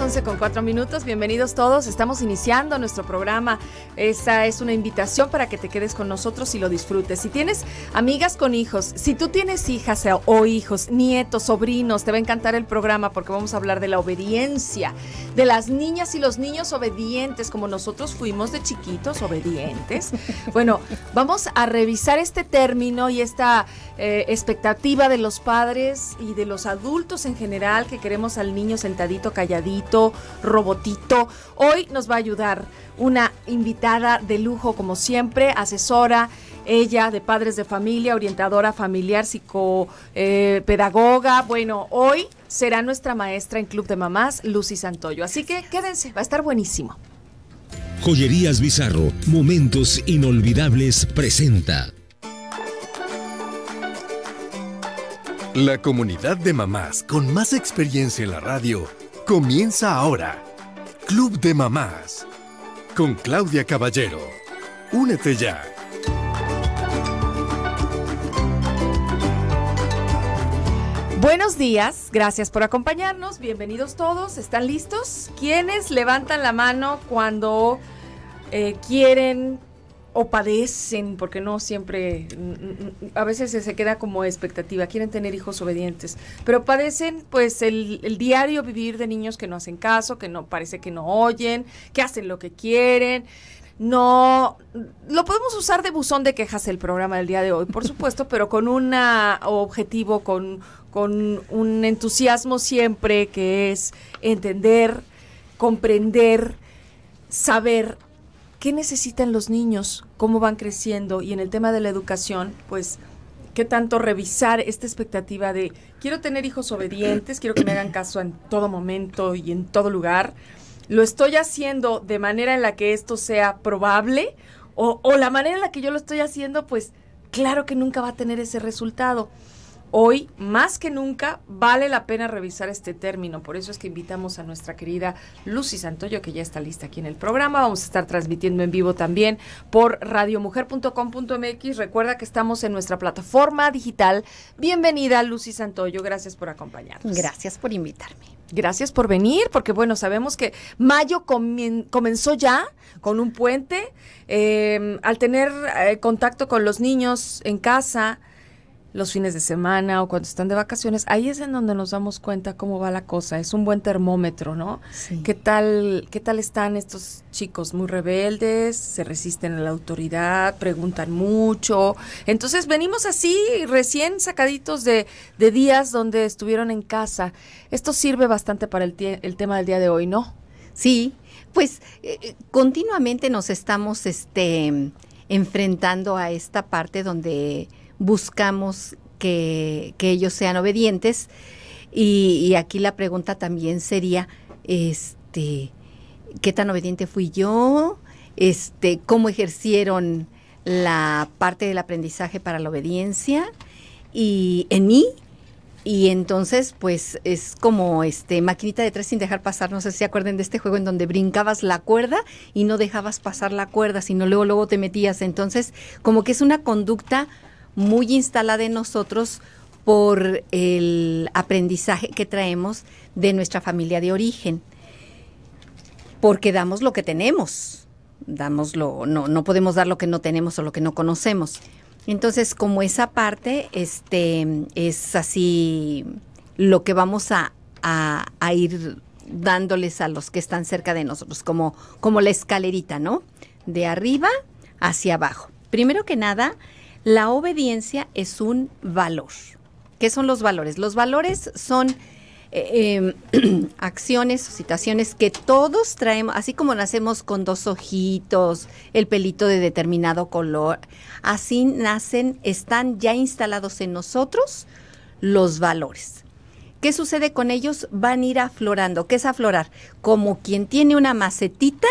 11 con 4 minutos, bienvenidos todos. Estamos iniciando nuestro programa. Esta es una invitación para que te quedes con nosotros y lo disfrutes. Si tienes amigas con hijos, si tú tienes hijas o hijos, nietos, sobrinos, te va a encantar el programa porque vamos a hablar de la obediencia, de las niñas y los niños obedientes, como nosotros fuimos de chiquitos obedientes. Bueno, vamos a revisar este término y esta eh, expectativa de los padres y de los adultos en general que queremos al niño sentadito, calladito, robotito. Hoy nos va a ayudar una invitada de lujo como siempre, asesora ella de padres de familia, orientadora familiar, psicopedagoga. Eh, bueno, hoy será nuestra maestra en Club de Mamás, Lucy Santoyo. Así que quédense, va a estar buenísimo. Joyerías Bizarro, momentos inolvidables presenta. La comunidad de mamás con más experiencia en la radio comienza ahora. Club de Mamás con Claudia Caballero. Únete ya. Buenos días, gracias por acompañarnos, bienvenidos todos, ¿están listos? ¿Quiénes levantan la mano cuando eh, quieren o padecen, porque no siempre, mm, mm, a veces se queda como expectativa, quieren tener hijos obedientes, pero padecen pues el, diario vivir de niños que no hacen caso, que no parece que no oyen, que hacen lo que quieren. No, lo podemos usar de buzón de quejas el programa del día de hoy, por supuesto, pero con un objetivo, con, con un entusiasmo siempre que es entender, comprender, saber ¿Qué necesitan los niños? ¿Cómo van creciendo? Y en el tema de la educación, pues, ¿qué tanto revisar esta expectativa de quiero tener hijos obedientes, quiero que me hagan caso en todo momento y en todo lugar? ¿Lo estoy haciendo de manera en la que esto sea probable? O, o la manera en la que yo lo estoy haciendo, pues, claro que nunca va a tener ese resultado. Hoy, más que nunca, vale la pena revisar este término. Por eso es que invitamos a nuestra querida Lucy Santoyo, que ya está lista aquí en el programa. Vamos a estar transmitiendo en vivo también por radiomujer.com.mx. Recuerda que estamos en nuestra plataforma digital. Bienvenida, Lucy Santoyo. Gracias por acompañarnos. Gracias por invitarme. Gracias por venir, porque bueno, sabemos que mayo comenzó ya con un puente. Eh, al tener eh, contacto con los niños en casa, los fines de semana o cuando están de vacaciones, ahí es en donde nos damos cuenta cómo va la cosa, es un buen termómetro, ¿no? ¿Qué tal qué tal están estos chicos muy rebeldes, se resisten a la autoridad, preguntan mucho? Entonces venimos así recién sacaditos de, de días donde estuvieron en casa. Esto sirve bastante para el, tema del día de hoy, ¿no? Sí, pues eh, eh, continuamente nos estamos este enfrentando a esta parte donde buscamos que, ellos sean obedientes. Y, aquí la pregunta también sería, este, ¿qué tan obediente fui yo? Este, ¿Cómo ejercieron la parte del aprendizaje para la obediencia? Y en mí, y entonces, pues es como este maquinita de tres sin dejar pasar. No sé si se acuerdan de este juego en donde brincabas la cuerda y no dejabas pasar la cuerda, sino luego luego te metías. Entonces, como que es una conducta muy instalada en nosotros por el aprendizaje que traemos de nuestra familia de origen. Porque damos lo que tenemos, damos lo, no, podemos dar lo que no tenemos o lo que no conocemos. Entonces, como esa parte, este, es así lo que vamos a, a, ir dándoles a los que están cerca de nosotros, como, como la escalerita, ¿no? De arriba hacia abajo. Primero que nada, la obediencia es un valor. ¿Qué son los valores? Los valores son eh, em, acciones o situaciones que todos traemos, así como nacemos con dos ojitos, el pelito de determinado color, así nacen, están ya instalados en nosotros los valores. ¿Qué sucede con ellos? Van a ir aflorando. ¿Qué es aflorar? Como quien tiene una macetita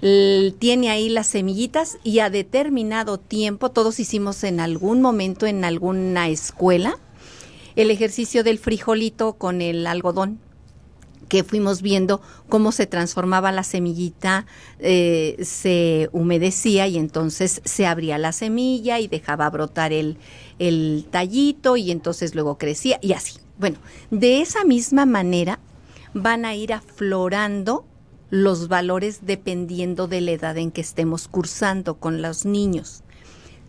tiene ahí las semillitas y a determinado tiempo, todos hicimos en algún momento en alguna escuela, el ejercicio del frijolito con el algodón que fuimos viendo cómo se transformaba la semillita, eh, se humedecía y entonces se abría la semilla y dejaba brotar el, el tallito y entonces luego crecía y así. Bueno, de esa misma manera van a ir aflorando los valores dependiendo de la edad en que estemos cursando con los niños.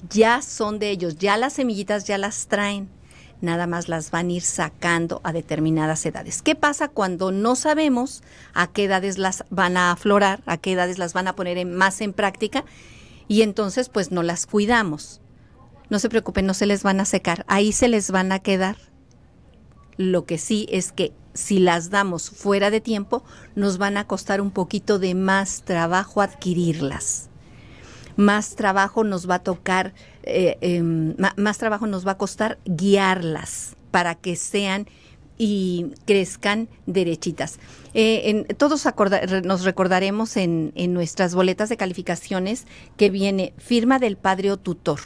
Ya son de ellos, ya las semillitas ya las traen, nada más las van a ir sacando a determinadas edades. ¿Qué pasa cuando no sabemos a qué edades las van a aflorar, a qué edades las van a poner en, más en práctica? Y entonces pues no las cuidamos. No se preocupen, no se les van a secar, ahí se les van a quedar. Lo que sí es que si las damos fuera de tiempo, nos van a costar un poquito de más trabajo adquirirlas. Más trabajo nos va a tocar, eh, em, más trabajo nos va a costar guiarlas para que sean y crezcan derechitas. Eh, todos nos recordaremos en, en nuestras boletas de calificaciones que viene firma del padre o tutor.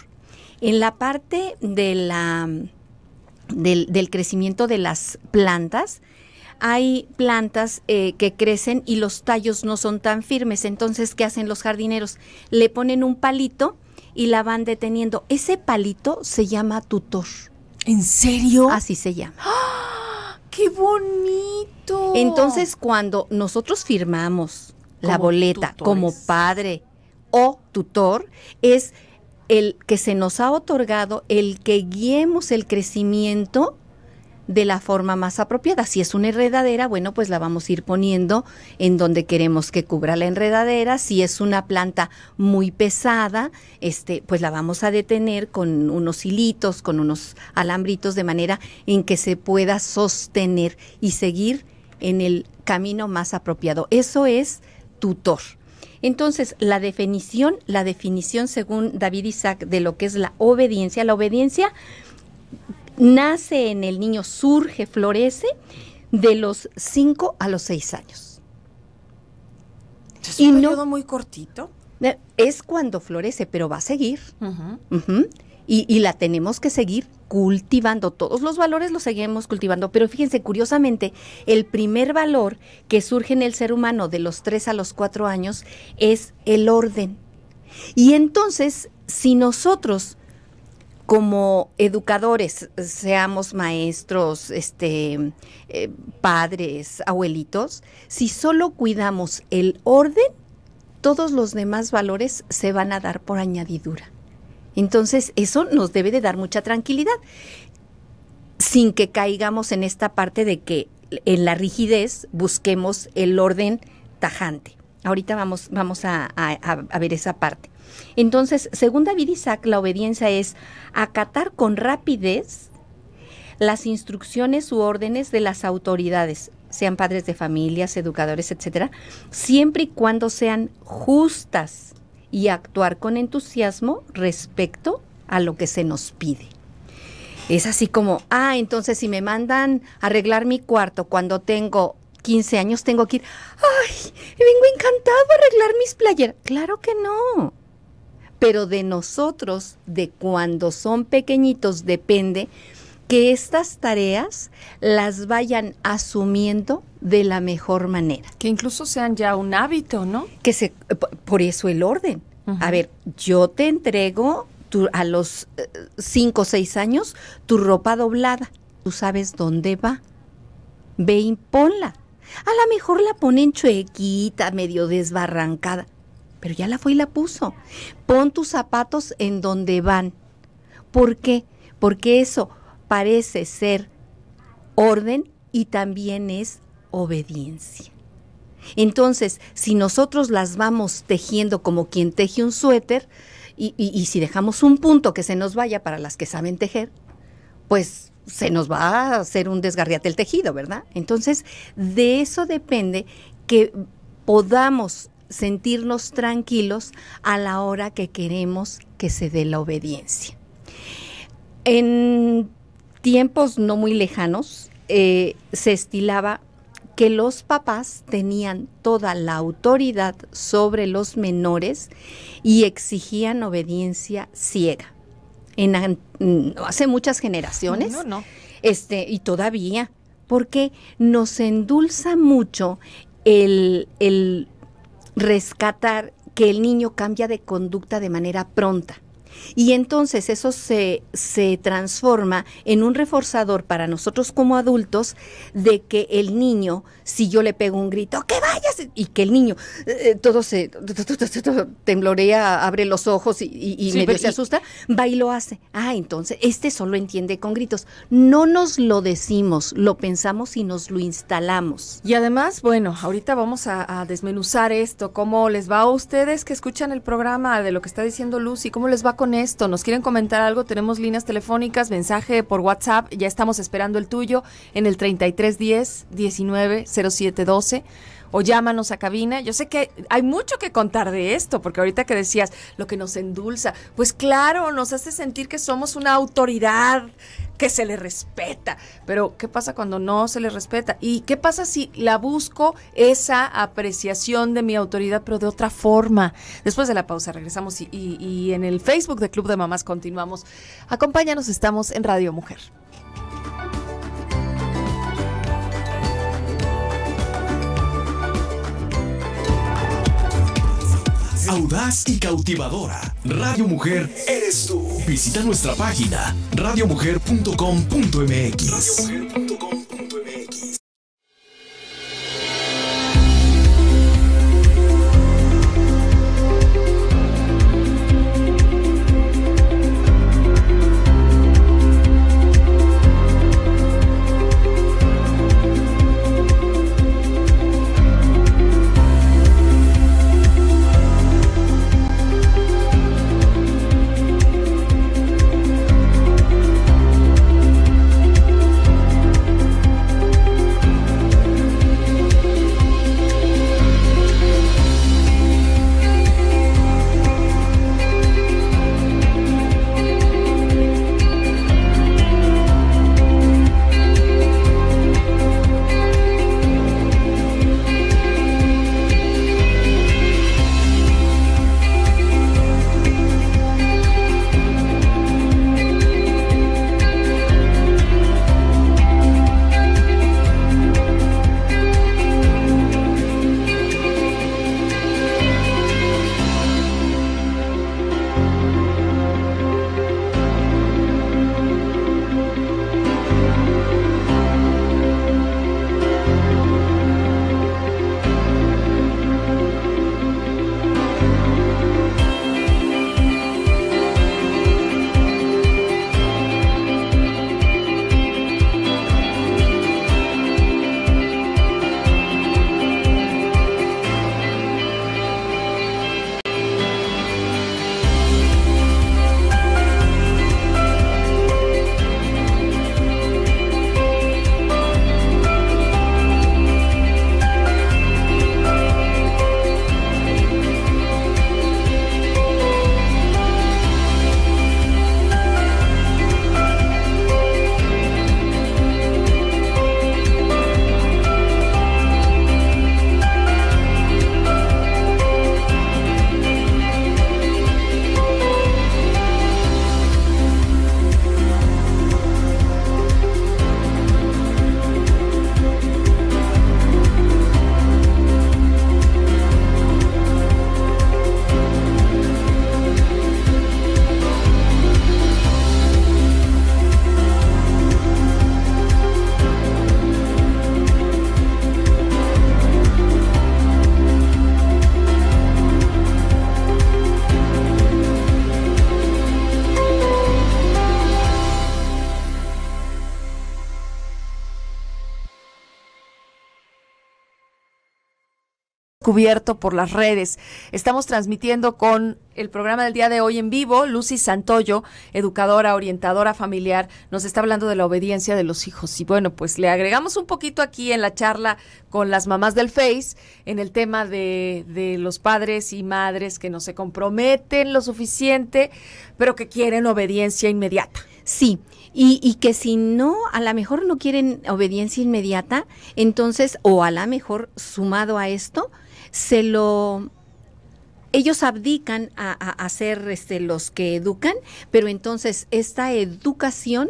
En la parte de la, del, crecimiento de las plantas, hay plantas eh, que crecen y los tallos no son tan firmes. Entonces, ¿qué hacen los jardineros? Le ponen un palito y la van deteniendo. Ese palito se llama tutor. ¿En serio? Así se llama. ¡Ah! ¡Qué bonito! Entonces, cuando nosotros firmamos la boleta como padre o tutor, es el que se nos ha otorgado, el que guiemos el crecimiento de la forma más apropiada. Si es una enredadera, bueno, pues la vamos a ir poniendo en donde queremos que cubra la enredadera. Si es una planta muy pesada, este, pues la vamos a detener con unos hilitos, con unos alambritos, de manera en que se pueda sostener y seguir en el camino más apropiado. Eso es tutor. Entonces, la definición, la definición según David Isaac de lo que es la obediencia, la obediencia nace en el niño, surge, florece de los 5 a los 6 años. Es y muy cortito. Eh, es cuando florece, pero va a seguir. Y, la tenemos que seguir cultivando. Todos los valores los seguimos cultivando. Pero fíjense, curiosamente, el primer valor que surge en el ser humano de los 3 a los 4 años es el orden. Y entonces, si nosotros como educadores, seamos maestros, este, eh, padres, abuelitos, si solo cuidamos el orden, todos los demás valores se van a dar por añadidura. Entonces, eso nos debe de dar mucha tranquilidad, sin que caigamos en esta parte de que en la rigidez busquemos el orden tajante. Ahorita vamos, vamos a, a, ver esa parte. Entonces, según David Isaac, la obediencia es acatar con rapidez las instrucciones u órdenes de las autoridades, sean padres de familias, educadores, etcétera, siempre y cuando sean justas y actuar con entusiasmo respecto a lo que se nos pide. Es así como, ah, entonces si me mandan arreglar mi cuarto cuando tengo 15 años tengo que ir. ¡Ay! Vengo encantado a arreglar mis playeras. Claro que no. Pero de nosotros, de cuando son pequeñitos, depende que estas tareas las vayan asumiendo de la mejor manera. Que incluso sean ya un hábito, ¿no? Que se, por eso el orden. A ver, yo te entrego a los 5 eh, o 6 años tu ropa doblada. Tú sabes dónde va. Ve y ponla a lo mejor la ponen chuequita, medio desbarrancada, pero ya la fue y la puso. Pon tus zapatos en donde van. ¿Por qué? Porque eso parece ser orden y también es obediencia. Entonces, si nosotros las vamos tejiendo como quien teje un suéter, y, y si dejamos un punto que se nos vaya para las que saben tejer, pues se nos va a hacer un desgarriate el tejido, ¿verdad? Entonces, de eso depende que podamos sentirnos tranquilos a la hora que queremos que se dé la obediencia. En tiempos no muy lejanos eh, se estilaba que los papás tenían toda la autoridad sobre los menores y exigían obediencia ciega. Mm, hace muchas generaciones. Este, y todavía, porque nos endulza mucho el, el rescatar que el niño cambia de conducta de manera pronta. Y entonces eso se, transforma en un reforzador para nosotros como adultos de que el niño, si yo le pego un grito, que vayas, y que el niño, eh, eh, todo se temblorea, abre los ojos y, medio se asusta, va y lo hace. Ah, entonces, este solo entiende con gritos. No nos lo decimos, lo pensamos y nos lo instalamos. Y además, bueno, ahorita vamos a, desmenuzar esto, cómo les va a ustedes que escuchan el programa de lo que está diciendo Lucy, cómo les va a esto? ¿Nos quieren comentar algo? Tenemos líneas telefónicas, mensaje por WhatsApp, ya estamos esperando el tuyo en el 3310 19 o llámanos a cabina. Yo sé que hay mucho que contar de esto, porque ahorita que decías lo que nos endulza, pues claro, nos hace sentir que somos una autoridad que se le respeta. Pero, ¿qué pasa cuando no se le respeta? ¿Y qué pasa si la busco esa apreciación de mi autoridad, pero de otra forma? Después de la pausa regresamos y, en el Facebook de Club de Mamás continuamos. Acompáñanos, estamos en Radio Mujer. Audaz, y cautivadora. Radio Mujer eres tú. Visita nuestra página radiomujer.com.mx. por las redes. Estamos transmitiendo con el programa del día de hoy en vivo. Lucy Santoyo, educadora, orientadora familiar, nos está hablando de la obediencia de los hijos. Y bueno, pues le agregamos un poquito aquí en la charla con las mamás del Face en el tema de, los padres y madres que no se comprometen lo suficiente, pero que quieren obediencia inmediata. Sí, y, y, que si no, a lo mejor no quieren obediencia inmediata, entonces, o a lo mejor sumado a esto, se lo ellos abdican a, ser este, los que educan, pero entonces esta educación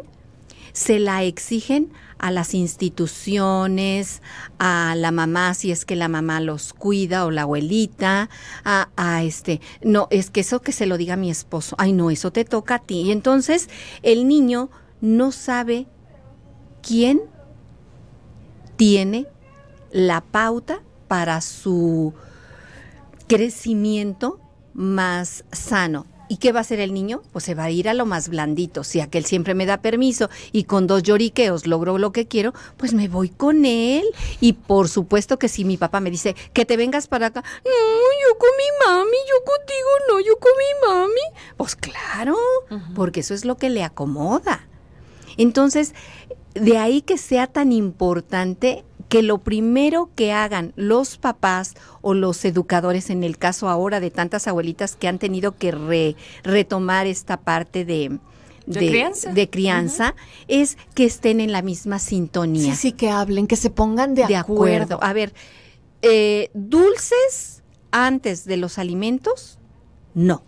se la exigen a las instituciones, a la mamá si es que la mamá los cuida o la abuelita, a, este, no, es que eso que se lo diga mi esposo, ay no, eso te toca a ti. Y entonces el niño no sabe quién tiene la pauta para su crecimiento más sano. ¿Y qué va a hacer el niño? Pues se va a ir a lo más blandito. Si aquel siempre me da permiso y con dos lloriqueos logro lo que quiero, pues me voy con él. Y por supuesto que si mi papá me dice que te vengas para acá, no, yo con mi mami, yo contigo no, yo con mi mami. Pues claro, porque eso es lo que le acomoda. Entonces, de ahí que sea tan importante que lo primero que hagan los papás o los educadores, en el caso ahora de tantas abuelitas que han tenido que retomar esta parte de, de, crianza, es que estén en la misma sintonía. Sí, sí, que hablen, que se pongan de, acuerdo. A ver, eh, dulces antes de los alimentos, no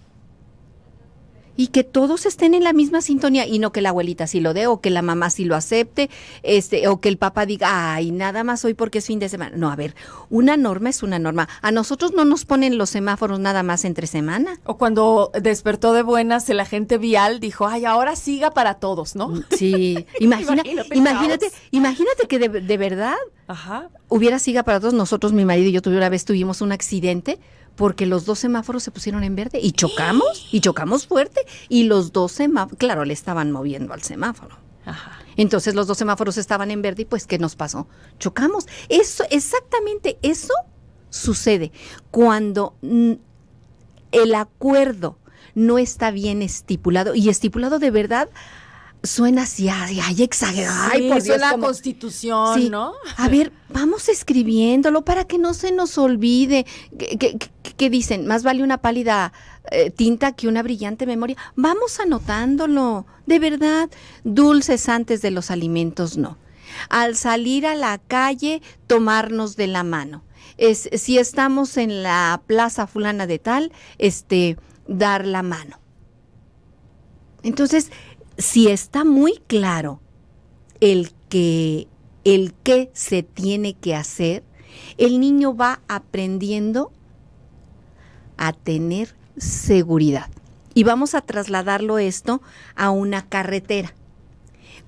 y que todos estén en la misma sintonía y no que la abuelita sí lo dé o que la mamá sí lo acepte, este o que el papá diga, "Ay, nada más hoy porque es fin de semana." No, a ver, una norma es una norma. A nosotros no nos ponen los semáforos nada más entre semana. O cuando despertó de buenas el agente vial dijo, "Ay, ahora siga para todos", ¿no? Mm, sí, imagina, imagínate, imagínate, que de, verdad hubiera siga para todos. Nosotros mi marido y yo tuve una vez tuvimos un accidente porque los dos semáforos se pusieron en verde y chocamos, y chocamos fuerte, y los dos semáforos, claro, le estaban moviendo al semáforo. Entonces los dos semáforos estaban en verde y pues ¿qué nos pasó? Chocamos. Eso, exactamente eso sucede cuando el acuerdo no está bien estipulado y estipulado de verdad suena así, ay, ay exagerado. por Dios, la constitución, ¿no? A ver, vamos escribiéndolo para que no se nos olvide. ¿Qué, dicen? Más vale una pálida eh, tinta que una brillante memoria. Vamos anotándolo. De verdad, dulces antes de los alimentos, no. Al salir a la calle, tomarnos de la mano. Es, si estamos en la plaza fulana de tal, este, dar la mano. Entonces, si está muy claro el que el qué se tiene que hacer, el niño va aprendiendo a tener seguridad. Y vamos a trasladarlo esto a una carretera.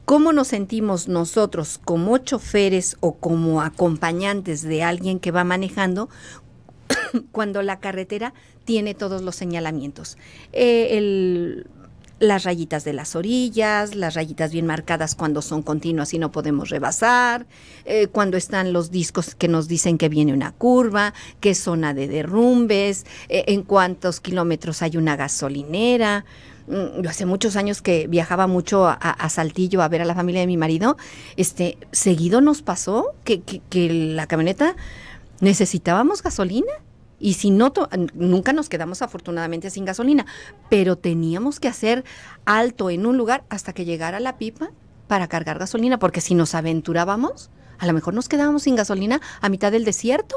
¿Cómo nos sentimos nosotros como choferes o como acompañantes de alguien que va manejando cuando la carretera tiene todos los señalamientos? Eh, el las rayitas de las orillas, las rayitas bien marcadas cuando son continuas y no podemos rebasar, eh, cuando están los discos que nos dicen que viene una curva, qué zona de derrumbes, eh, en cuántos kilómetros hay una gasolinera. Mm, yo hace muchos años que viajaba mucho a, Saltillo a ver a la familia de mi marido, este, seguido nos pasó que la camioneta necesitábamos gasolina y si no, nunca nos quedamos afortunadamente sin gasolina, pero teníamos que hacer alto en un lugar hasta que llegara la pipa para cargar gasolina, porque si nos aventurábamos, a lo mejor nos quedábamos sin gasolina a mitad del desierto.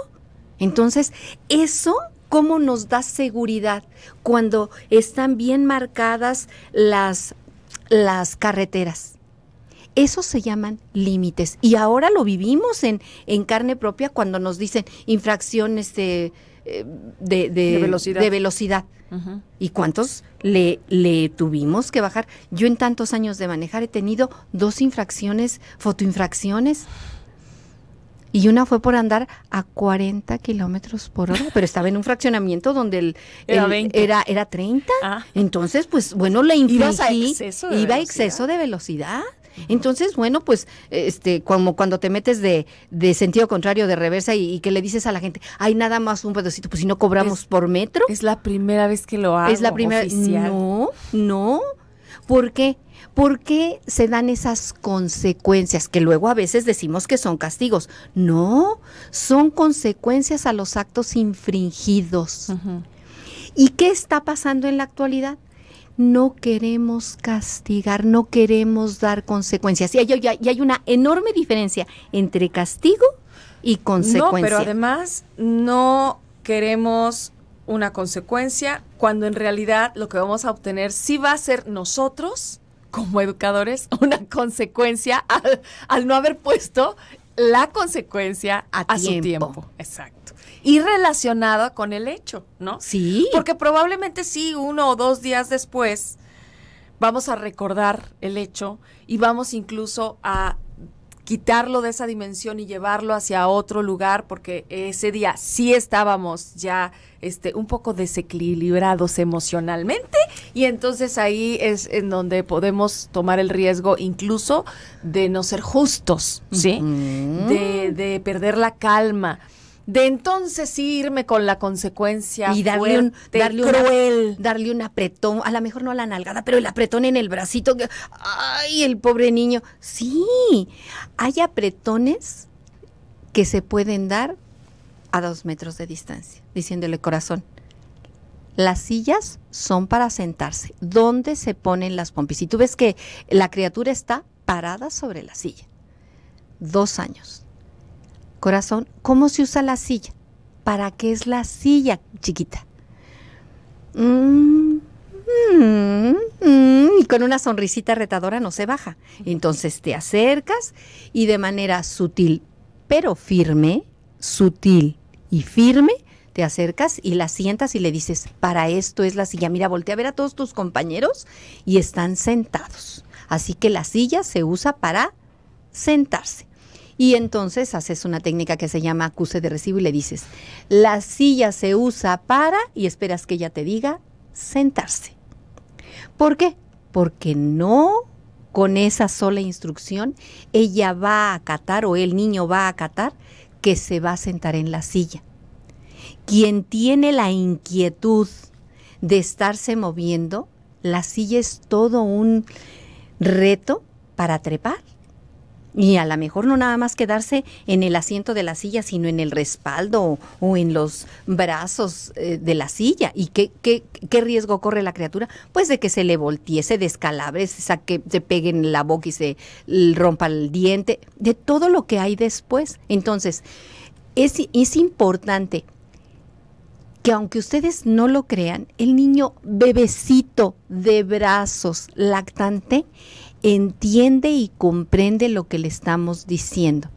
Entonces, eso, ¿cómo nos da seguridad cuando están bien marcadas las, las carreteras? Eso se llaman límites. Y ahora lo vivimos en, en carne propia cuando nos dicen infracciones de de, velocidad. De velocidad. ¿Y cuántos le, le tuvimos que bajar? Yo en tantos años de manejar he tenido dos infracciones, fotoinfracciones. Y una fue por andar a 40 kilómetros por hora, pero estaba en un fraccionamiento donde el, era, era, 30. Ah. Entonces, pues bueno, le infringí. iba iba a exceso de velocidad. Entonces, bueno, pues este como cuando te metes de, de sentido contrario, de reversa y, que le dices a la gente, hay nada más un pedacito, pues si no cobramos por metro. Es la primera vez que lo hago. Es la primera No, no. ¿Por qué? ¿Por qué se dan esas consecuencias que luego a veces decimos que son castigos? No, son consecuencias a los actos infringidos. ¿Y qué está pasando en la actualidad? no queremos castigar, no queremos dar consecuencias. Y hay, y hay, una enorme diferencia entre castigo y consecuencia. No, pero además no queremos una consecuencia cuando en realidad lo que vamos a obtener sí va a ser nosotros como educadores una consecuencia al, no haber puesto la consecuencia a, su tiempo. Exacto y relacionada con el hecho, ¿no? Sí. Porque probablemente sí, uno o dos días después, vamos a recordar el hecho y vamos incluso a quitarlo de esa dimensión y llevarlo hacia otro lugar porque ese día sí estábamos ya este un poco desequilibrados emocionalmente y entonces ahí es en donde podemos tomar el riesgo incluso de no ser justos, ¿sí? de, de perder la calma de entonces irme con la consecuencia y darle un, cruel. darle un apretón, a lo mejor no a la nalgada, pero el apretón en el bracito. ay, el pobre niño. Sí, hay apretones que se pueden dar a dos metros de distancia, diciéndole corazón. Las sillas son para sentarse. ¿Dónde se ponen las pompis? Y tú ves que la criatura está parada sobre la silla. Dos años. Corazón, ¿cómo se usa la silla? ¿Para qué es la silla chiquita? Mm, mm, mm, y con una sonrisita retadora no se baja. Entonces te acercas y de manera sutil pero firme, sutil y firme, te acercas y la sientas y le dices, para esto es la silla. Mira, voltea a ver a todos tus compañeros y están sentados. Así que la silla se usa para sentarse. Y entonces haces una técnica que se llama acuse de recibo y le dices, la silla se usa para y esperas que ella te diga sentarse. ¿Por qué? Porque no con esa sola instrucción ella va a acatar o el niño va a acatar que se va a sentar en la silla. Quien tiene la inquietud de estarse moviendo, la silla es todo un reto para trepar. Y a lo mejor no nada más quedarse en el asiento de la silla, sino en el respaldo o, en los brazos eh, de la silla. ¿Y qué, qué, qué, riesgo corre la criatura? Pues de que se le voltee, se descalabre, se, saque, se pegue en la boca y se rompa el diente, de todo lo que hay después. Entonces, es importante que aunque ustedes no lo crean, el niño bebecito de brazos lactante entiende y comprende lo que le estamos diciendo.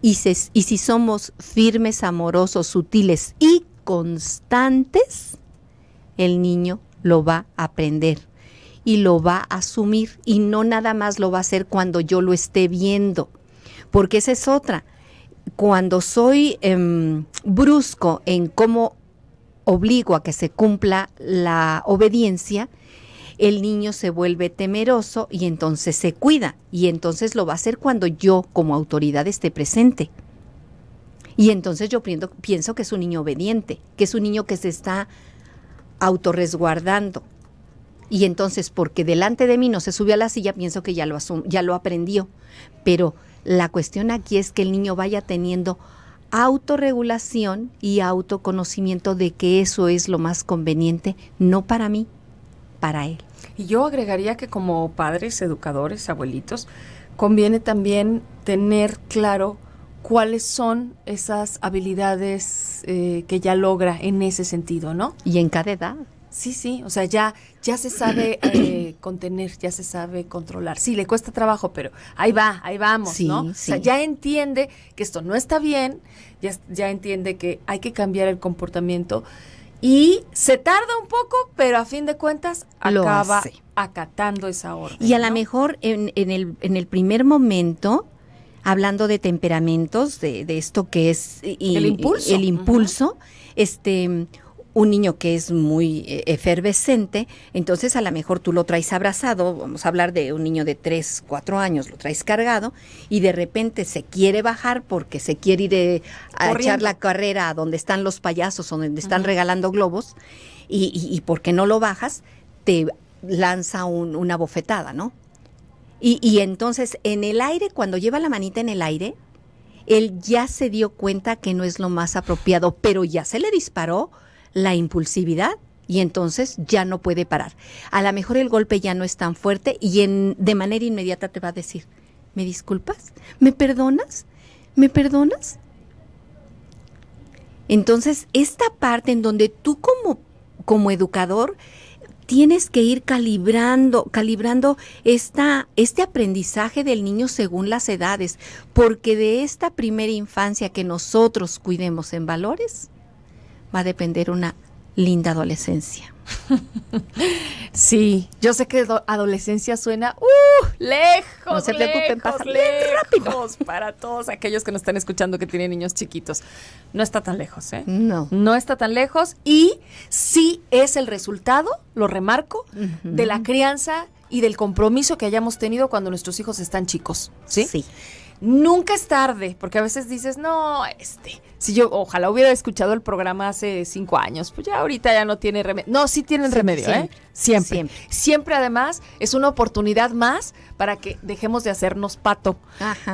Y, si somos firmes, amorosos, sutiles y constantes, el niño lo va a aprender y lo va a asumir y no nada más lo va a hacer cuando yo lo esté viendo, porque esa es otra. Cuando soy em, brusco en cómo obligo a que se cumpla la obediencia, el niño se vuelve temeroso y entonces se cuida. Y entonces lo va a hacer cuando yo como autoridad esté presente. Y entonces yo pienso, que es un niño obediente, que es un niño que se está autorresguardando. Y entonces, porque delante de mí no se subió a la silla, pienso que ya lo, ya lo aprendió. Pero la cuestión aquí es que el niño vaya teniendo autorregulación y autoconocimiento de que eso es lo más conveniente, no para mí, para él. Y yo agregaría que como padres, educadores, abuelitos, conviene también tener claro cuáles son esas habilidades eh, que ya logra en ese sentido, ¿no? Y en cada edad. Sí, sí, o sea, ya, ya se sabe eh, contener, ya se sabe controlar. Sí, le cuesta trabajo, pero ahí va, ahí vamos, ¿no? O sea, ya entiende que esto no está bien, ya, ya entiende que hay que cambiar el comportamiento y se tarda un poco, pero a fin de cuentas acaba acatando esa orden. Y a lo mejor en, el, en el primer momento, hablando de temperamentos, de, de esto que es el impulso, el impulso este, un niño que es muy eh, efervescente, entonces a lo mejor tú lo traes abrazado, vamos a hablar de un niño de 3, 4 años, lo traes cargado y de repente se quiere bajar porque se quiere ir eh, a echar la carrera a donde están los payasos, o donde están regalando globos y, porque no lo bajas, te lanza una bofetada, ¿no? Y, y entonces en el aire, cuando lleva la manita en el aire, él ya se dio cuenta que no es lo más apropiado, pero ya se le disparó la impulsividad y entonces ya no puede parar. A lo mejor el golpe ya no es tan fuerte y en, de manera inmediata te va a decir, ¿me disculpas? ¿Me perdonas? ¿Me perdonas? Entonces, esta parte en donde tú como, como educador tienes que ir calibrando, calibrando esta, este aprendizaje del niño según las edades, porque de esta primera infancia que nosotros cuidemos en valores, va a depender una linda adolescencia. sí, yo sé que adolescencia suena uh, lejos. No se Para todos aquellos que nos están escuchando que tienen niños chiquitos, no está tan lejos, ¿eh? No. No está tan lejos y sí es el resultado, lo remarco, de la crianza y del compromiso que hayamos tenido cuando nuestros hijos están chicos, ¿sí? Sí. Nunca es tarde, porque a veces dices, no, este, si yo ojalá hubiera escuchado el programa hace cinco años, pues ya ahorita ya no tiene remedio. No, sí tienen remedio, ¿eh? Siempre. siempre. además es una oportunidad más para que dejemos de hacernos pato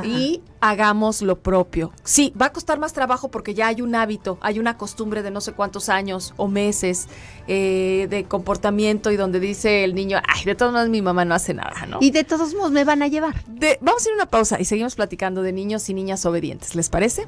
y hagamos lo propio. Sí, va a costar más trabajo porque ya hay un hábito, hay una costumbre de no sé cuántos años o meses eh, de comportamiento y donde dice el niño, ay, de todos modos mi mamá no hace nada, ¿no? Y de todos modos me van a llevar. De, vamos a ir a una pausa y seguimos platicando de niños y niñas obedientes, ¿les parece?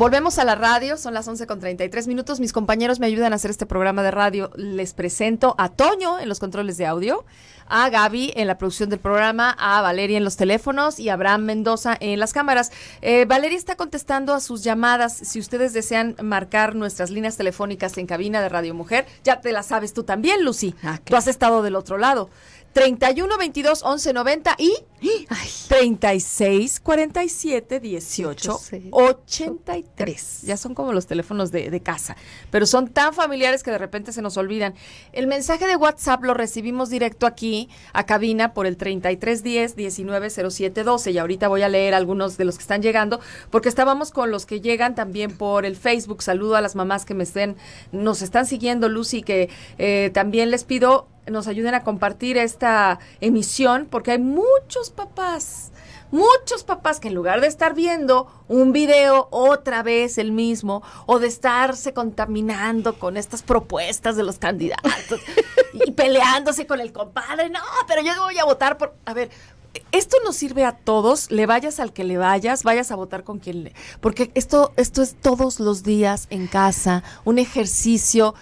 Volvemos a la radio, son las 11 con 33 minutos. Mis compañeros me ayudan a hacer este programa de radio. Les presento a Toño en los controles de audio, a Gaby en la producción del programa, a Valeria en los teléfonos y a Abraham Mendoza en las cámaras. Eh, Valeria está contestando a sus llamadas. Si ustedes desean marcar nuestras líneas telefónicas en cabina de Radio Mujer, ya te las sabes tú también, Lucy. Ah, tú has estado del otro lado. 31 22 11 90 y 36 47 18 83. Ya son como los teléfonos de, casa, pero son tan familiares que de repente se nos olvidan. El mensaje de WhatsApp lo recibimos directo aquí a cabina por el 33 10 19 07 12 y ahorita voy a leer algunos de los que están llegando porque estábamos con los que llegan también por el Facebook. Saludo a las mamás que me estén nos están siguiendo, Lucy, que eh, también les pido nos ayuden a compartir esta emisión, porque hay muchos papás, muchos papás que en lugar de estar viendo un video otra vez el mismo o de estarse contaminando con estas propuestas de los candidatos y peleándose con el compadre, no, pero yo voy a votar por... A ver, esto nos sirve a todos, le vayas al que le vayas, vayas a votar con quien le. Porque esto, esto es todos los días en casa, un ejercicio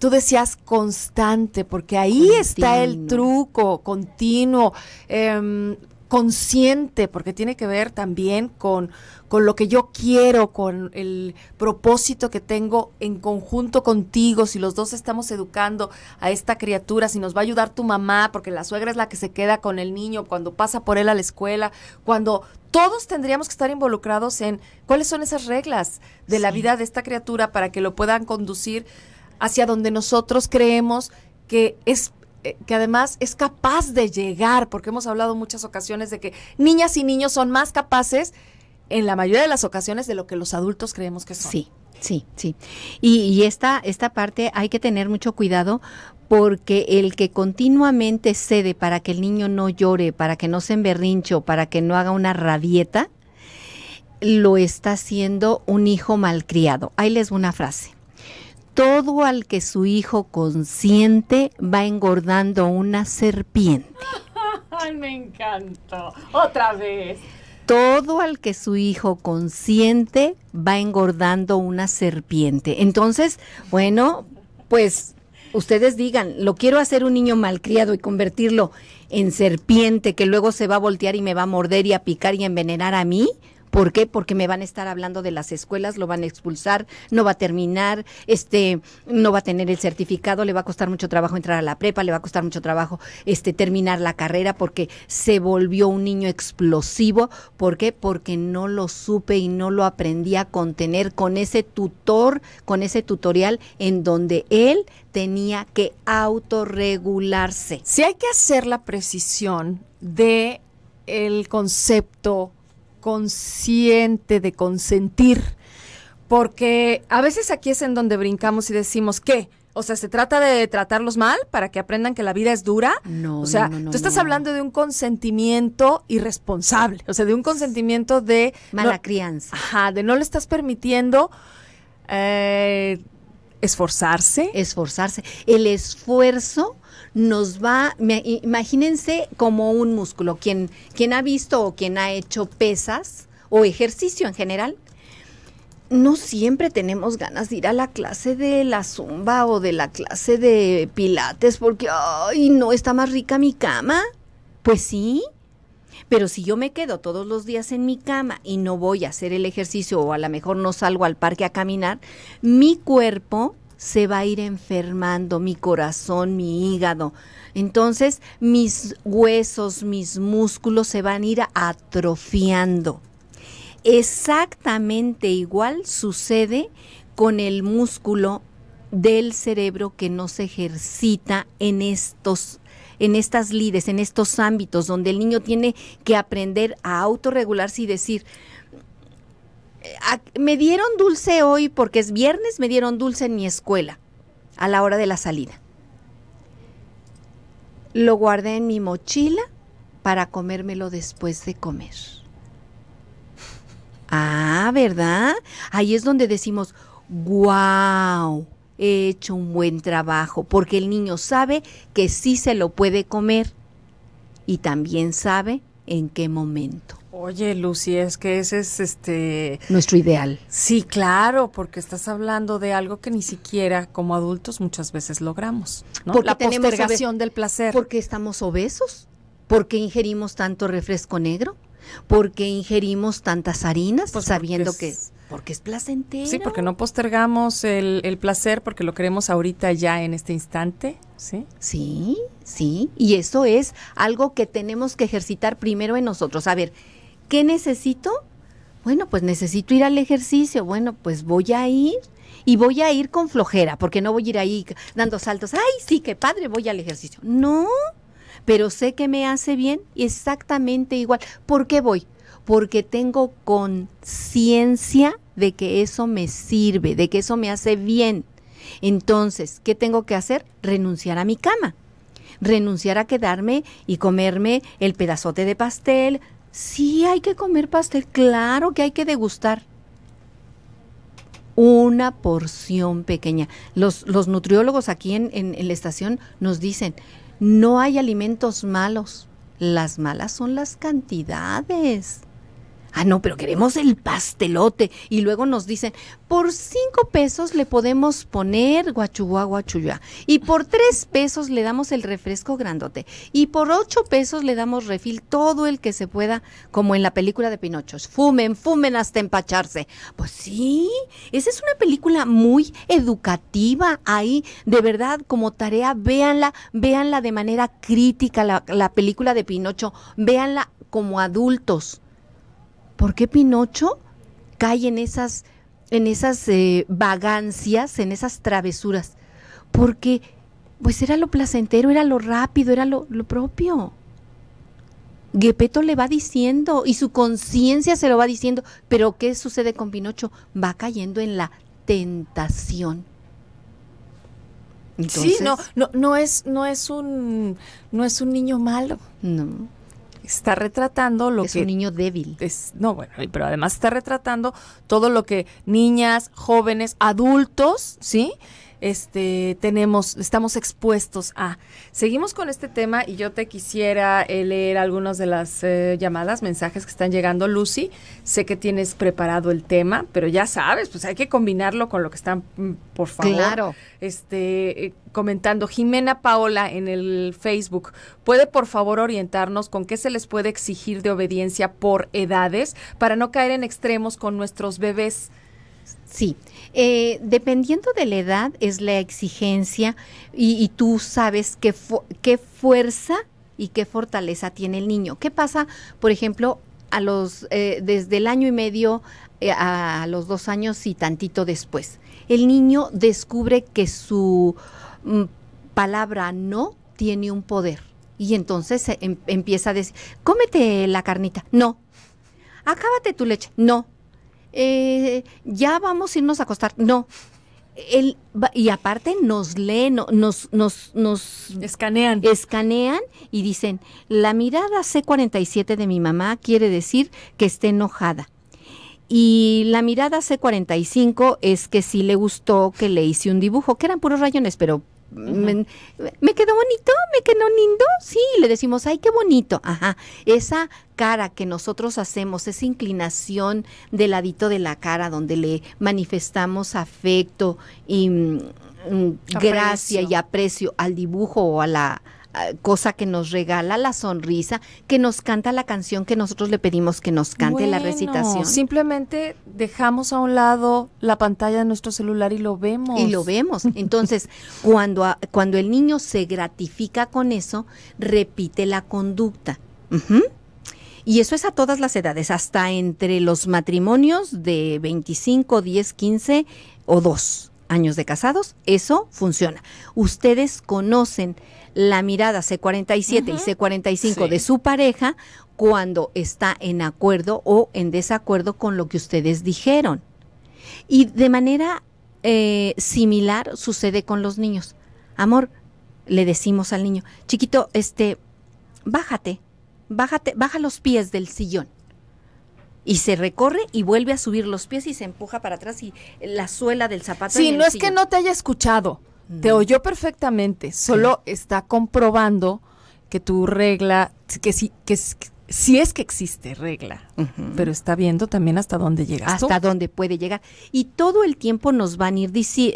tú decías constante, porque ahí está el truco, continuo, em, consciente, porque tiene que ver también con, con lo que yo quiero, con el propósito que tengo en conjunto contigo, si los dos estamos educando a esta criatura, si nos va a ayudar tu mamá, porque la suegra es la que se queda con el niño cuando pasa por él a la escuela, cuando todos tendríamos que estar involucrados en cuáles son esas reglas de la vida de esta criatura para que lo puedan conducir hacia donde nosotros creemos que es eh, que además es capaz de llegar, porque hemos hablado muchas ocasiones de que niñas y niños son más capaces en la mayoría de las ocasiones de lo que los adultos creemos que son. Sí, sí, sí. Y, esta, esta parte hay que tener mucho cuidado porque el que continuamente cede para que el niño no llore, para que no se emberrincho, para que no haga una rabieta, lo está haciendo un hijo malcriado. Ahí les una frase todo al que su hijo consiente va engordando una serpiente. Ay, me encantó. Otra vez. Todo al que su hijo consiente va engordando una serpiente. Entonces, bueno, pues ustedes digan, lo quiero hacer un niño malcriado y convertirlo en serpiente que luego se va a voltear y me va a morder y a picar y a envenenar a mí, ¿Por qué? Porque me van a estar hablando de las escuelas, lo van a expulsar, no va a terminar, este, no va a tener el certificado, le va a costar mucho trabajo entrar a la prepa, le va a costar mucho trabajo este, terminar la carrera porque se volvió un niño explosivo. ¿Por qué? Porque no lo supe y no lo aprendí a contener con ese tutor, con ese tutorial en donde él tenía que autorregularse. Si hay que hacer la precisión de el concepto consciente de consentir, porque a veces aquí es en donde brincamos y decimos, ¿qué? O sea, ¿se trata de tratarlos mal para que aprendan que la vida es dura? No. O sea, tú estás hablando de un consentimiento irresponsable, o sea, de un consentimiento de... Mala crianza. Ajá, de no le estás permitiendo... Eh, esforzarse. Esforzarse. El esfuerzo nos va, imagínense como un músculo, quien, ha visto o quien ha hecho pesas o ejercicio en general, no siempre tenemos ganas de ir a la clase de la zumba o de la clase de pilates porque, ay, no está más rica mi cama. Pues sí, pero si yo me quedo todos los días en mi cama y no voy a hacer el ejercicio o a lo mejor no salgo al parque a caminar, mi cuerpo se va a ir enfermando mi corazón, mi hígado. Entonces mis huesos, mis músculos se van a ir atrofiando. Exactamente igual sucede con el músculo del cerebro que no se ejercita en estos en estas lides, en estos ámbitos donde el niño tiene que aprender a autorregularse y decir, me dieron dulce hoy porque es viernes, me dieron dulce en mi escuela a la hora de la salida. Lo guardé en mi mochila para comérmelo después de comer. Ah, ¿verdad? Ahí es donde decimos, wow, he hecho un buen trabajo, porque el niño sabe que sí se lo puede comer y también sabe en qué momento. Oye, Lucy, es que ese es este nuestro ideal. Sí, claro, porque estás hablando de algo que ni siquiera como adultos muchas veces logramos, ¿no? Porque la postergación del placer. Porque estamos obesos, porque ingerimos tanto refresco negro, porque ingerimos tantas harinas, pues sabiendo que porque es placentero. Sí, porque no postergamos el, el placer porque lo queremos ahorita ya en este instante, ¿sí? Sí, sí, y eso es algo que tenemos que ejercitar primero en nosotros. A ver, ¿Qué necesito? Bueno, pues necesito ir al ejercicio. Bueno, pues voy a ir y voy a ir con flojera, porque no voy a ir ahí dando saltos. Ay, sí, qué padre, voy al ejercicio. No, pero sé que me hace bien exactamente igual. ¿Por qué voy? Porque tengo conciencia de que eso me sirve, de que eso me hace bien. Entonces, ¿qué tengo que hacer? Renunciar a mi cama renunciar a quedarme y comerme el pedazote de pastel, Sí, hay que comer pastel, claro que hay que degustar. Una porción pequeña. Los, los nutriólogos aquí en, en, en la estación nos dicen, no hay alimentos malos, las malas son las cantidades. Ah, no, pero queremos el pastelote. Y luego nos dicen, por cinco pesos le podemos poner guachuá, guachuyá. Y por tres pesos le damos el refresco grandote. Y por ocho pesos le damos refil todo el que se pueda, como en la película de Pinochos. Fumen, fumen hasta empacharse. Pues sí, esa es una película muy educativa ahí. De verdad, como tarea, véanla, véanla de manera crítica, la, la película de Pinocho, véanla como adultos ¿por qué Pinocho cae en esas, en esas eh, vagancias, en esas travesuras? Porque pues era lo placentero, era lo rápido, era lo, propio. Gepeto le va diciendo y su conciencia se lo va diciendo, pero ¿qué sucede con Pinocho? Va cayendo en la tentación. sí, no, no, es, no es un no es un niño malo. No está retratando lo que... Es un niño débil. Es, no, bueno, pero además está retratando todo lo que niñas, jóvenes, adultos, ¿sí? este, tenemos, estamos expuestos a. Seguimos con este tema y yo te quisiera eh, leer algunos de las eh, llamadas, mensajes que están llegando. Lucy, sé que tienes preparado el tema, pero ya sabes, pues hay que combinarlo con lo que están, mm, por favor. Claro. Este, eh, comentando, Jimena Paola en el Facebook, ¿puede por favor orientarnos con qué se les puede exigir de obediencia por edades para no caer en extremos con nuestros bebés? Sí, eh, dependiendo de la edad es la exigencia y, tú sabes qué, fuerza y qué fortaleza tiene el niño. ¿Qué pasa, por ejemplo, a los eh, desde el año y medio eh, a los dos años y tantito después? El niño descubre que su mm, palabra no tiene un poder y entonces em-, empieza a decir, cómete la carnita, no, acábate tu leche, no eh, ya vamos a irnos a acostar. No. El, y aparte nos leen, nos, nos, nos escanean. escanean y dicen, la mirada C47 de mi mamá quiere decir que esté enojada. Y la mirada C45 es que sí le gustó que le hice un dibujo, que eran puros rayones, pero me, quedó bonito, me quedó lindo, sí, le decimos, ay, qué bonito, ajá, esa cara que nosotros hacemos, esa inclinación del ladito de la cara donde le manifestamos afecto y mm, mm, gracia y aprecio al dibujo o a la, eh, cosa que nos regala la sonrisa, que nos canta la canción que nosotros le pedimos que nos cante la recitación. Simplemente dejamos a un lado la pantalla de nuestro celular y lo vemos. Y lo vemos. Entonces, cuando, cuando el niño se gratifica con eso, repite la conducta. Y eso es a todas las edades, hasta entre los matrimonios de 25, 10, 15 o 2 años de casados, eso funciona. Ustedes conocen la mirada C47 y C45 de su pareja cuando está en acuerdo o en desacuerdo con lo que ustedes dijeron. Y de manera eh, similar sucede con los niños. Amor, le decimos al niño, chiquito, este, bájate, bájate, baja los pies del sillón. Y se recorre y vuelve a subir los pies y se empuja para atrás y la suela del zapato. Sí, no es que no te haya escuchado. Te oyó perfectamente, solo está comprobando que tu regla, que sí que, si es que existe regla, pero está viendo también hasta dónde llega. Hasta dónde puede llegar. Y todo el tiempo nos van, a ir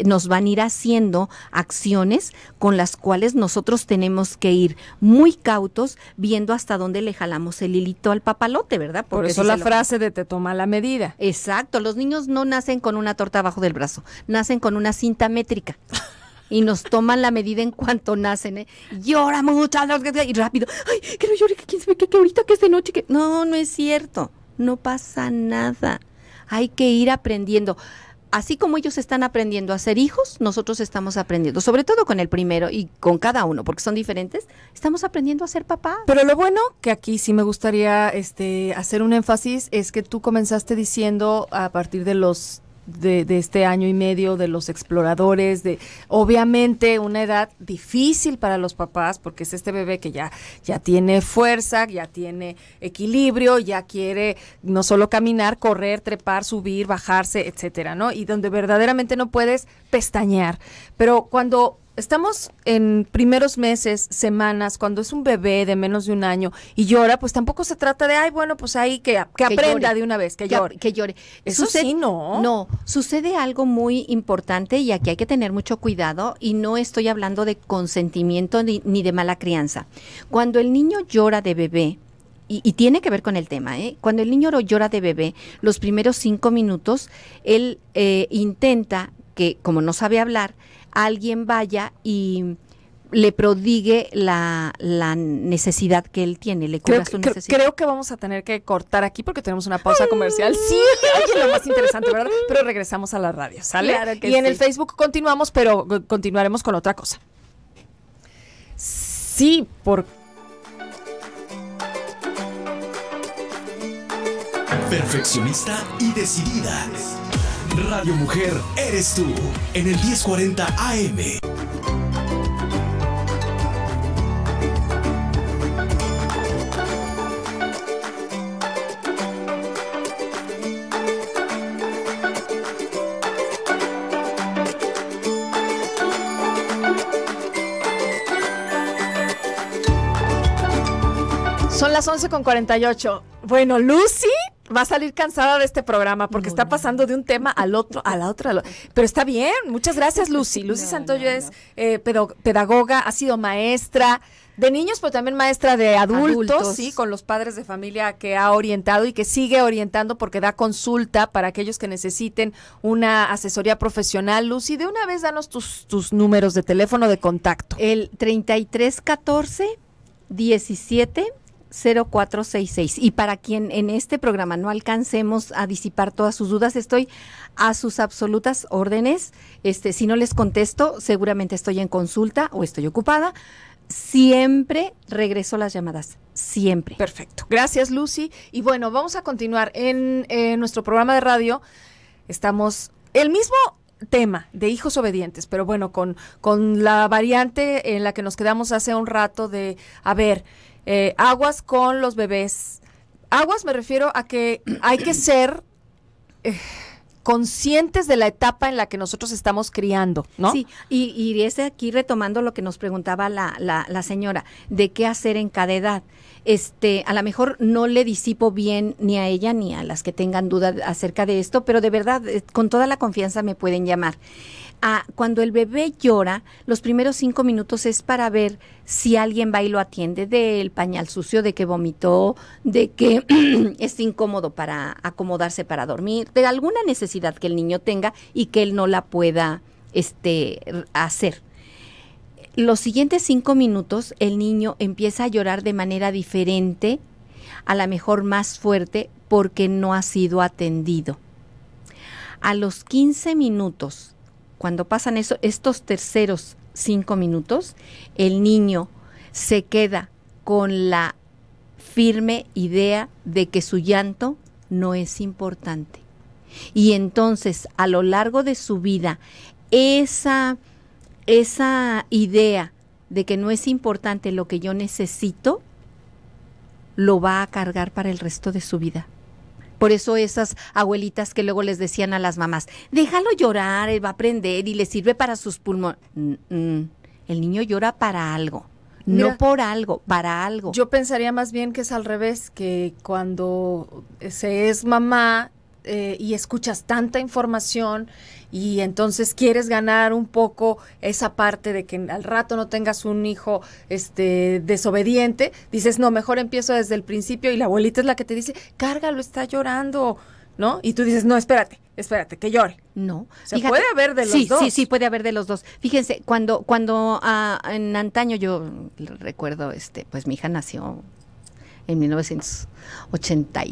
nos van a ir haciendo acciones con las cuales nosotros tenemos que ir muy cautos, viendo hasta dónde le jalamos el hilito al papalote, ¿verdad? Por eso la frase de te toma la medida. Exacto, los niños no nacen con una torta abajo del brazo, nacen con una cinta métrica. y nos toman la medida en cuanto nacen. ¿eh? Llora mucho y rápido. Ay, que no que quién sabe ahorita, que es de noche, que no, no es cierto. No pasa nada. Hay que ir aprendiendo así como ellos están aprendiendo a ser hijos, nosotros estamos aprendiendo, sobre todo con el primero y con cada uno, porque son diferentes, estamos aprendiendo a ser papá. Pero lo bueno que aquí sí me gustaría este, hacer un énfasis es que tú comenzaste diciendo a partir de los de, este año y medio, de los exploradores, de obviamente una edad difícil para los papás, porque es este bebé que ya, ya tiene fuerza, ya tiene equilibrio, ya quiere no solo caminar, correr, trepar, subir, bajarse, etcétera, ¿no? Y donde verdaderamente no puedes pestañear. Pero cuando estamos en primeros meses, semanas, cuando es un bebé de menos de un año y llora, pues tampoco se trata de, ay, bueno, pues ahí que, aprenda de una vez, que, llore. Que, llore. Eso sí, no. No, sucede algo muy importante y aquí hay que tener mucho cuidado y no estoy hablando de consentimiento ni, de mala crianza. Cuando el niño llora de bebé, y, tiene que ver con el tema, ¿eh? cuando el niño llora de bebé, los primeros cinco minutos, él eh, intenta que, como no sabe hablar, alguien vaya y le prodigue la, necesidad que él tiene, le cubra creo, su necesidad. Creo, que vamos a tener que cortar aquí porque tenemos una pausa comercial. Sí, lo más interesante, ¿verdad? Pero regresamos a la radio, ¿sale? y en el Facebook continuamos, pero continuaremos con otra cosa. Sí, por... Perfeccionista y decidida. Radio Mujer eres tú en el 1040 AM. Son las once con ocho. Bueno, Lucy va a salir cansada de este programa porque está pasando de un tema al otro, a la otra. Pero está bien, muchas gracias Lucy. Lucy Santoyo es eh, pedagoga, ha sido maestra de niños, pero también maestra de adultos, con los padres de familia que ha orientado y que sigue orientando porque da consulta para aquellos que necesiten una asesoría profesional. Lucy, de una vez danos tus, tus números de teléfono de contacto. El 3314 17 0466. Y para quien en este programa no alcancemos a disipar todas sus dudas, estoy a sus absolutas órdenes. Este, si no les contesto, seguramente estoy en consulta o estoy ocupada. Siempre regreso las llamadas, siempre. Perfecto. Gracias, Lucy. Y bueno, vamos a continuar en, nuestro programa de radio. Estamos el mismo tema de hijos obedientes, pero bueno, con, con la variante en la que nos quedamos hace un rato de, a ver, eh, aguas con los bebés. Aguas me refiero a que hay que ser... Eh, conscientes de la etapa en la que nosotros estamos criando, ¿no? Sí, y, y es aquí retomando lo que nos preguntaba la, la, señora, de qué hacer en cada edad. Este, a lo mejor no le disipo bien ni a ella ni a las que tengan dudas acerca de esto, pero de verdad, eh, con toda la confianza me pueden llamar cuando el bebé llora, los primeros cinco minutos es para ver si alguien va y lo atiende del pañal sucio, de que vomitó, de que es incómodo para acomodarse para dormir, de alguna necesidad que el niño tenga y que él no la pueda este, hacer. Los siguientes cinco minutos el niño empieza a llorar de manera diferente, a lo mejor más fuerte, porque no ha sido atendido. A los 15 minutos cuando pasan eso, estos terceros cinco minutos, el niño se queda con la firme idea de que su llanto no es importante. Y entonces, a lo largo de su vida, esa, esa idea de que no es importante lo que yo necesito, lo va a cargar para el resto de su vida. Por eso esas abuelitas que luego les decían a las mamás, déjalo llorar, él va a aprender y le sirve para sus pulmones. El niño llora para algo. no por algo, para algo. Yo pensaría más bien que es al revés, que cuando se es mamá eh, y escuchas tanta información y entonces quieres ganar un poco esa parte de que al rato no tengas un hijo este desobediente, dices, "No, mejor empiezo desde el principio" y la abuelita es la que te dice, "Cárgalo, está llorando." ¿No? Y tú dices, "No, espérate, espérate, que llore." No. Se puede haber de los dos. Sí, sí, puede haber de los dos. Fíjense, cuando cuando ah, en antaño yo recuerdo este, pues mi hija nació en 1980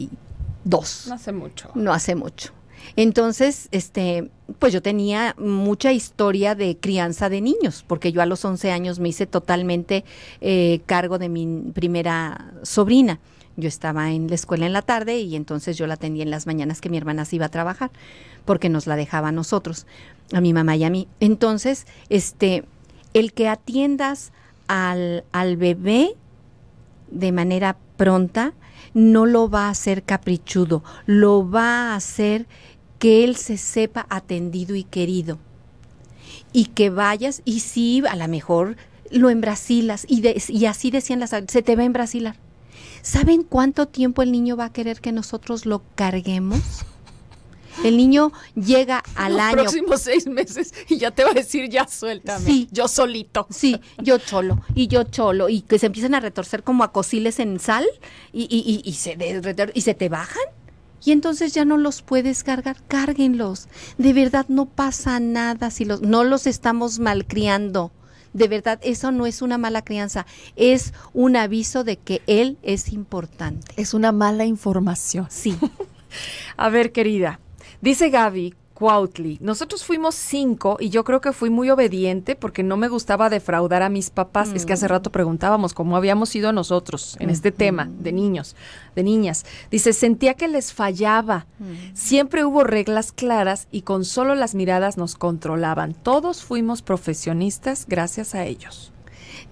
dos. No hace mucho. No hace mucho. Entonces, este, pues yo tenía mucha historia de crianza de niños, porque yo a los 11 años me hice totalmente eh, cargo de mi primera sobrina. Yo estaba en la escuela en la tarde y entonces yo la atendía en las mañanas que mi hermana se iba a trabajar, porque nos la dejaba a nosotros, a mi mamá y a mí. Entonces, este, el que atiendas al, al bebé de manera pronta, no lo va a hacer caprichudo, lo va a hacer que él se sepa atendido y querido. Y que vayas, y si a lo mejor lo embrasilas, y, así decían las, se te va a embrasilar. ¿Saben cuánto tiempo el niño va a querer que nosotros lo carguemos? El niño llega al año. Los próximos seis meses y ya te va a decir, ya suéltame. Sí. Yo solito. Sí, yo cholo, y yo cholo, y que se empiezan a retorcer como a cociles en sal y, y, y, y se, y se te bajan y entonces ya no los puedes cargar, cárguenlos. De verdad no pasa nada si los no los estamos malcriando. De verdad, eso no es una mala crianza, es un aviso de que él es importante. Es una mala información. Sí. A ver, querida, Dice Gaby Cuautli, nosotros fuimos cinco y yo creo que fui muy obediente porque no me gustaba defraudar a mis papás. Es que hace mm. rato preguntábamos cómo habíamos sido nosotros en este tema de niños, de niñas. Dice, sentía que les fallaba. Mm. Siempre hubo reglas claras y con solo las miradas nos controlaban. Todos fuimos profesionistas gracias a ellos.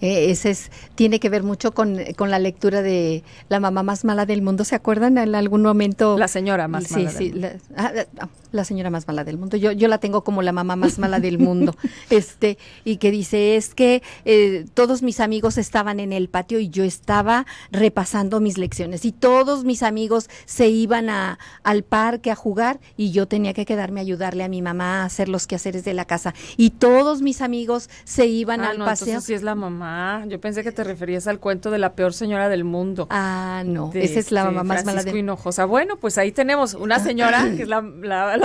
Eh, ese es, tiene que ver mucho con, la lectura de La mamá más mala del mundo. ¿Se acuerdan en algún momento? La señora más mala. Sí, sí. La, ah, ah, ah, la, señora más mala del mundo. Yo, la tengo como la mamá más mala del mundo. este Y que dice, es que eh, todos mis amigos estaban en el patio y yo estaba repasando mis lecciones. Y todos mis amigos se iban al parque a jugar y yo tenía que quedarme a ayudarle a mi mamá a hacer los quehaceres de la casa. Y todos mis amigos se iban al paseo. Entonces sí es la mamá. Ah, yo pensé que te referías al cuento de la peor señora del mundo. Ah, no, esa es la mamá más mala de Hinojosa. Bueno, pues ahí tenemos una señora ah. que es la,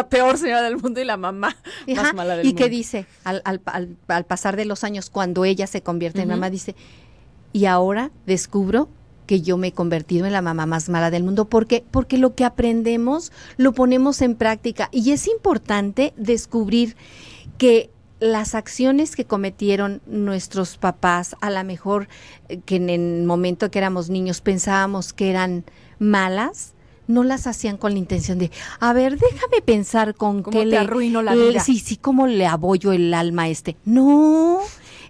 peor señora del mundo y la mamá más mala del ¿y mundo. ¿Y qué dice? Al, pasar de los años, cuando ella se convierte en mamá, dice, y ahora descubro que yo me he convertido en la mamá más mala del mundo. ¿Por qué? Porque lo que aprendemos lo ponemos en práctica y es importante descubrir que las acciones que cometieron nuestros papás, a lo mejor eh, que en el momento que éramos niños pensábamos que eran malas, no las hacían con la intención de, a ver, déjame pensar con ¿Cómo te le arruino la vida. sí, sí, cómo le abollo el alma a este. No,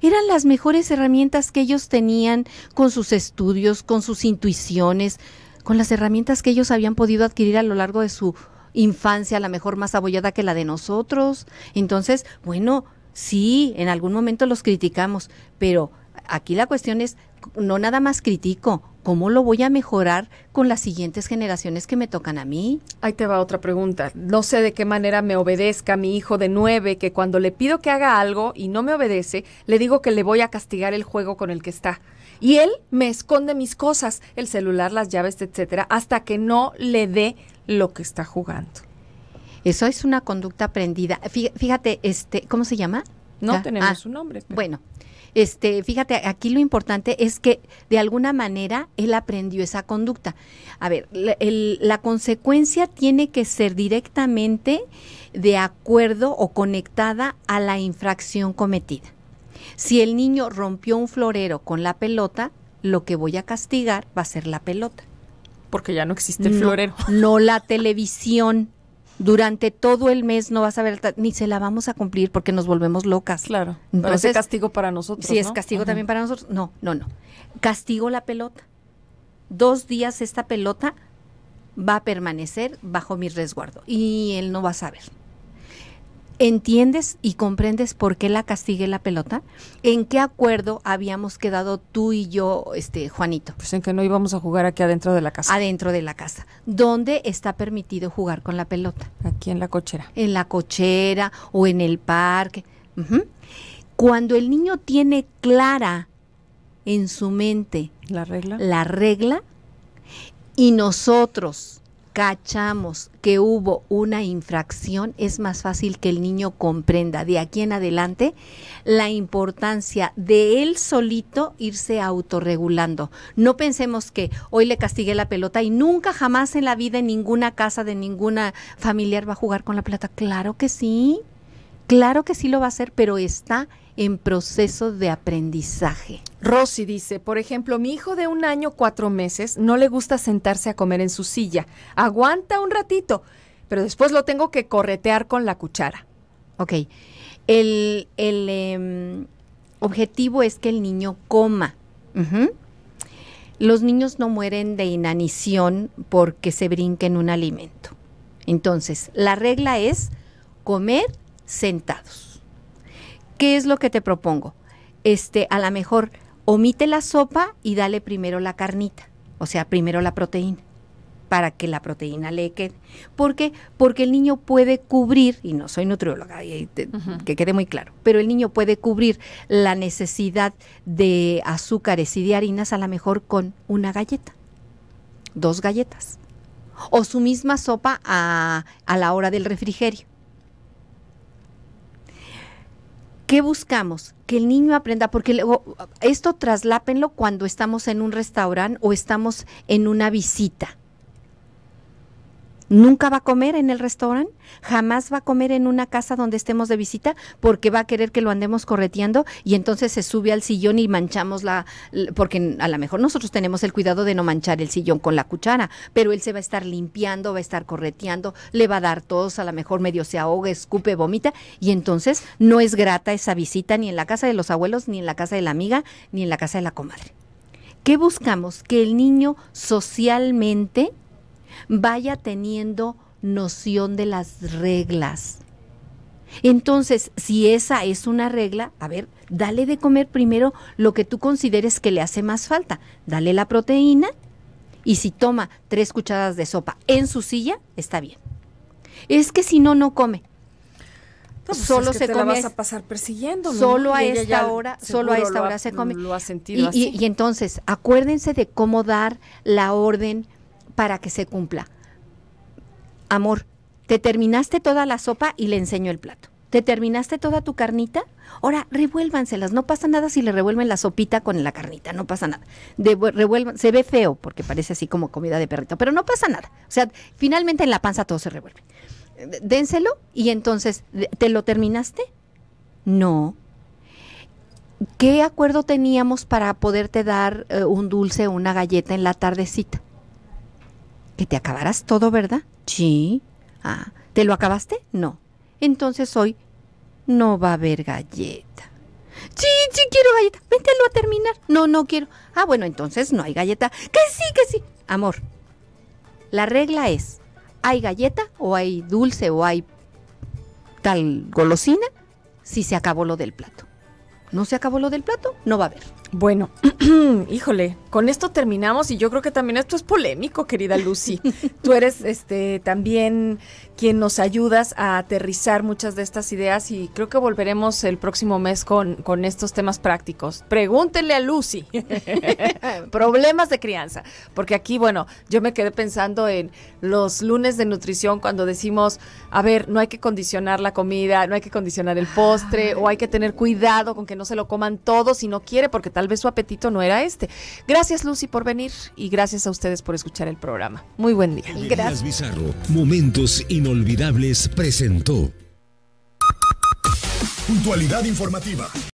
eran las mejores herramientas que ellos tenían con sus estudios, con sus intuiciones, con las herramientas que ellos habían podido adquirir a lo largo de su infancia, a lo mejor más abollada que la de nosotros. Entonces, bueno, Sí, en algún momento los criticamos, pero aquí la cuestión es, no nada más critico, ¿cómo lo voy a mejorar con las siguientes generaciones que me tocan a mí? Ahí te va otra pregunta. No sé de qué manera me obedezca mi hijo de nueve, que cuando le pido que haga algo y no me obedece, le digo que le voy a castigar el juego con el que está. Y él me esconde mis cosas, el celular, las llaves, etcétera, hasta que no le dé lo que está jugando. Eso es una conducta aprendida. Fíjate, este, ¿cómo se llama? No ah, tenemos ah, su nombre. Bueno, este, fíjate, aquí lo importante es que de alguna manera él aprendió esa conducta. A ver, la, consecuencia tiene que ser directamente de acuerdo o conectada a la infracción cometida. Si el niño rompió un florero con la pelota, lo que voy a castigar va a ser la pelota. Porque ya no existe el florero. No la televisión, durante todo el mes no vas a ver, ni se la vamos a cumplir porque nos volvemos locas. Claro. Entonces, es castigo para nosotros. Si es castigo también para nosotros. No, no, no. Castigo la pelota. Dos días esta pelota va a permanecer bajo mi resguardo y él no va a saber. ¿Entiendes y comprendes por qué la castigue la pelota? ¿En qué acuerdo habíamos quedado tú y yo, este Juanito? Pues en que no íbamos a jugar aquí adentro de la casa. Adentro de la casa. ¿Dónde está permitido jugar con la pelota? Aquí en la cochera. En la cochera o en el parque. Cuando el niño tiene clara en su mente la regla, la regla y nosotros cachamos que hubo una infracción, es más fácil que el niño comprenda de aquí en adelante la importancia de él solito irse autorregulando. No pensemos que hoy le castigué la pelota y nunca jamás en la vida en ninguna casa de ninguna familiar va a jugar con la plata. Claro que sí, claro que sí lo va a hacer, pero está en proceso de aprendizaje. Rosy dice, por ejemplo, mi hijo de un año cuatro meses no le gusta sentarse a comer en su silla. Aguanta un ratito, pero después lo tengo que corretear con la cuchara. Ok. El, em, objetivo es que el niño coma. Los niños no mueren de inanición porque se brinquen un alimento. Entonces, la regla es comer sentados. ¿Qué es lo que te propongo? Este, a lo mejor omite la sopa y dale primero la carnita, o sea, primero la proteína para que la proteína le quede. ¿Por qué? Porque el niño puede cubrir, y no soy nutrióloga, que quede muy claro, pero el niño puede cubrir la necesidad de azúcares y de harinas a lo mejor con una galleta, dos galletas, o su misma sopa a, a la hora del refrigerio. ¿Qué buscamos? Que el niño aprenda, porque esto traslápenlo cuando estamos en un restaurante o estamos en una visita. Nunca va a comer en el restaurante, jamás va a comer en una casa donde estemos de visita porque va a querer que lo andemos correteando y entonces se sube al sillón y manchamos la, porque a lo mejor nosotros tenemos el cuidado de no manchar el sillón con la cuchara, pero él se va a estar limpiando, va a estar correteando, le va a dar todos a lo mejor medio se ahoga, escupe, vomita y entonces no es grata esa visita ni en la casa de los abuelos, ni en la casa de la amiga, ni en la casa de la comadre. ¿Qué buscamos? Que el niño socialmente vaya teniendo noción de las reglas. Entonces, si esa es una regla, a ver, dale de comer primero lo que tú consideres que le hace más falta. Dale la proteína y si toma tres cucharadas de sopa en su silla, está bien. Es que si no, no come. Pues solo se come. a pasar Solo a esta hora, solo a esta hora se come. y entonces, acuérdense de cómo dar la orden para que se cumpla. Amor, te terminaste toda la sopa y le enseño el plato. ¿Te terminaste toda tu carnita? Ahora, revuélvanselas, no pasa nada si le revuelven la sopita con la carnita, no pasa nada. revuelvan, se ve feo porque parece así como comida de perrito, pero no pasa nada. O sea, finalmente en la panza todo se revuelve. Eh, dénselo y entonces, ¿te lo terminaste? No. ¿Qué acuerdo teníamos para poderte dar eh, un dulce o una galleta en la tardecita? que te acabarás todo, ¿verdad? Sí. Ah, ¿te lo acabaste? No. Entonces hoy no va a haber galleta. Sí, sí quiero galleta. Véntelo a terminar. No, no quiero. Ah, bueno, entonces no hay galleta. Que sí, que sí. Amor, la regla es, hay galleta o hay dulce o hay tal golosina si se acabó lo del plato. No se acabó lo del plato, no va a haber. Bueno, híjole, con esto terminamos y yo creo que también esto es polémico, querida Lucy. Tú eres este también quien nos ayudas a aterrizar muchas de estas ideas y creo que volveremos el próximo mes con, estos temas prácticos. Pregúntenle a Lucy problemas de crianza, porque aquí, bueno, yo me quedé pensando en los lunes de nutrición cuando decimos, a ver, no hay que condicionar la comida, no hay que condicionar el postre o hay que tener cuidado con que no se lo coman todo si no quiere, porque tal vez su apetito no era este. Gracias Lucy por venir y gracias a ustedes por escuchar el programa. Muy buen día. Gracias. momentos Inolvidables presentó. Puntualidad informativa.